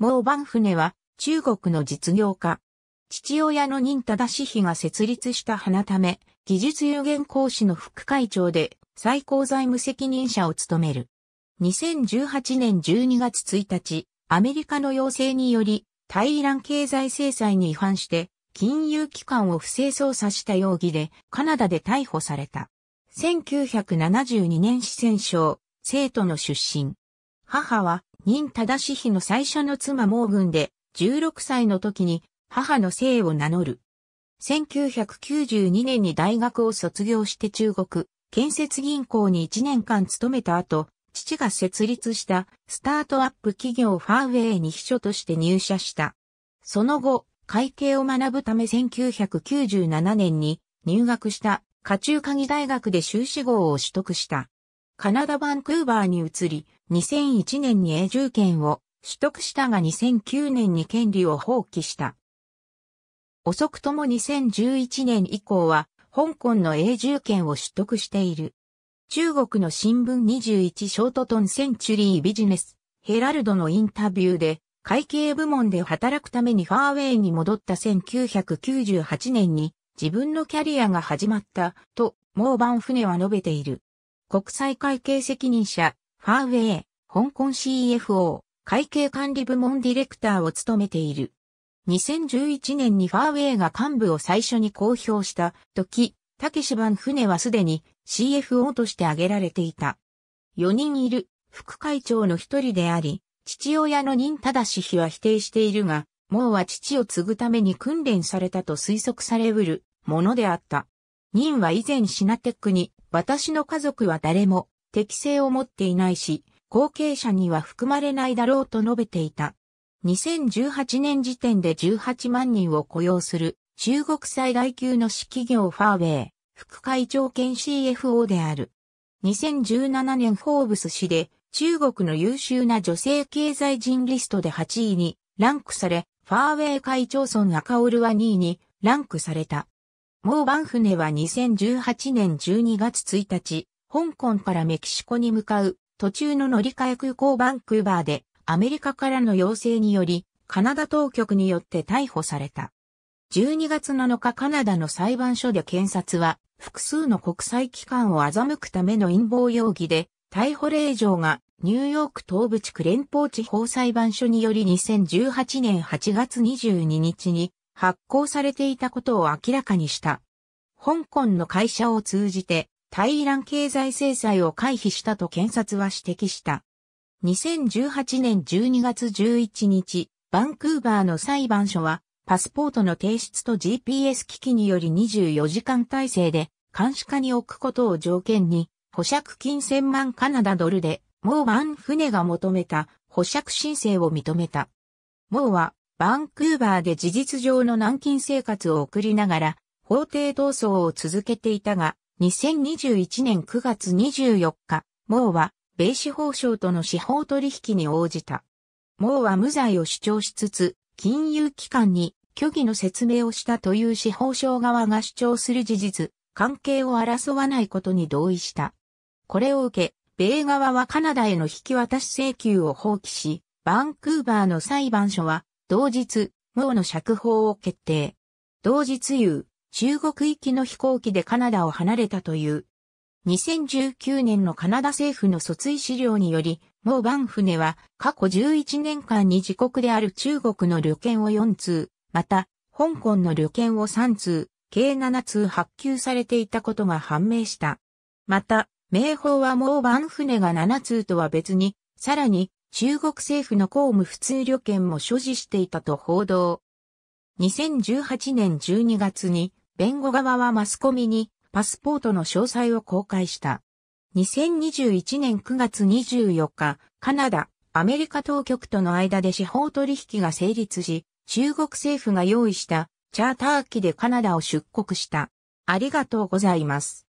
モーバン船は中国の実業家。父親の任忠氏が設立した花ため、技術有限講師の副会長で最高財務責任者を務める。2018年12月1日、アメリカの要請により、対イラン経済制裁に違反して、金融機関を不正操作した容疑で、カナダで逮捕された。1972年四川省、生徒の出身。母は、任正妃の最初の妻毛軍で、16歳の時に母の姓を名乗る。1992年に大学を卒業して中国、建設銀行に1年間勤めた後、父が設立したスタートアップ企業ファーウェイに秘書として入社した。その後、会計を学ぶため1997年に入学した、家中鍵大学で修士号を取得した。カナダ・バンクーバーに移り、2001年に永住権を取得したが2009年に権利を放棄した。遅くとも2011年以降は、香港の永住権を取得している。中国の新聞21ショートトンセンチュリービジネス、ヘラルドのインタビューで、会計部門で働くためにファーウェイに戻った1998年に自分のキャリアが始まったと、モーバン船は述べている。国際会計責任者、ファーウェイ、香港 CFO、会計管理部門ディレクターを務めている。2011年にファーウェイが幹部を最初に公表した時、竹芝版船はすでに CFO として挙げられていた。4人いる副会長の一人であり、父親の任正氏は否定しているが、もうは父を継ぐために訓練されたと推測されうるものであった。任は以前シナテックに私の家族は誰も適性を持っていないし、後継者には含まれないだろうと述べていた。2018年時点で18万人を雇用する中国最大級の市企業ファーウェイ、副会長兼 CFO である。2017年フォーブス氏で中国の優秀な女性経済人リストで8位にランクされ、ファーウェイ会長孫赤オルは2位にランクされた。モーバン船は2018年12月1日、香港からメキシコに向かう途中の乗り換え空港バンクーバーでアメリカからの要請によりカナダ当局によって逮捕された。12月7日カナダの裁判所で検察は複数の国際機関を欺くための陰謀容疑で逮捕令状がニューヨーク東部地区連邦地方裁判所により2018年8月22日に発行されていたことを明らかにした。香港の会社を通じて、対イラン経済制裁を回避したと検察は指摘した。2018年12月11日、バンクーバーの裁判所は、パスポートの提出と GPS 機器により24時間体制で、監視下に置くことを条件に、保釈金1000万カナダドルで、モーバン船が求めた保釈申請を認めた。モーはバンクーバーで事実上の軟禁生活を送りながら、法廷闘争を続けていたが、2021年9月24日、モーは、米司法省との司法取引に応じた。モーは無罪を主張しつつ、金融機関に虚偽の説明をしたという司法省側が主張する事実、関係を争わないことに同意した。これを受け、米側はカナダへの引き渡し請求を放棄し、バンクーバーの裁判所は同日、無の釈放を決定。同日夕、中国行きの飛行機でカナダを離れたという。2019年のカナダ政府の訴追資料により、モーバン船は過去11年間に自国である中国の旅券を4通、また、香港の旅券を3通、計7通発給されていたことが判明した。また、明宝はモーバン船が7通とは別に、さらに、中国政府の公務普通旅券も所持していたと報道。2018年12月に弁護側はマスコミにパスポートの詳細を公開した。2021年9月24日、カナダ、アメリカ当局との間で司法取引が成立し、中国政府が用意したチャーター機でカナダを出国した。ありがとうございます。